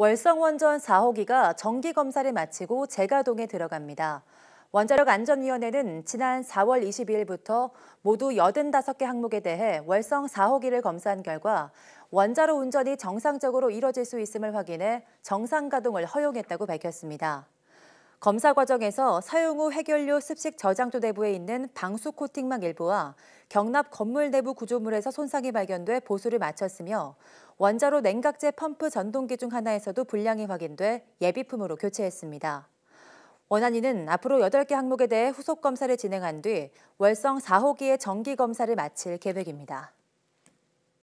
월성원전 4호기가 정기검사를 마치고 재가동에 들어갑니다. 원자력안전위원회는 지난 4월 22일부터 모두 85개 항목에 대해 월성 4호기를 검사한 결과 원자로 운전이 정상적으로 이뤄질 수 있음을 확인해 정상 가동을 허용했다고 밝혔습니다. 검사 과정에서 사용 후 해결료 습식 저장조 내부에 있는 방수 코팅막 일부와 경납 건물 내부 구조물에서 손상이 발견돼 보수를 마쳤으며 원자로 냉각제 펌프 전동기 중 하나에서도 불량이 확인돼 예비품으로 교체했습니다. 원안이는 앞으로 8개 항목에 대해 후속 검사를 진행한 뒤 월성 4호기의 정기 검사를 마칠 계획입니다.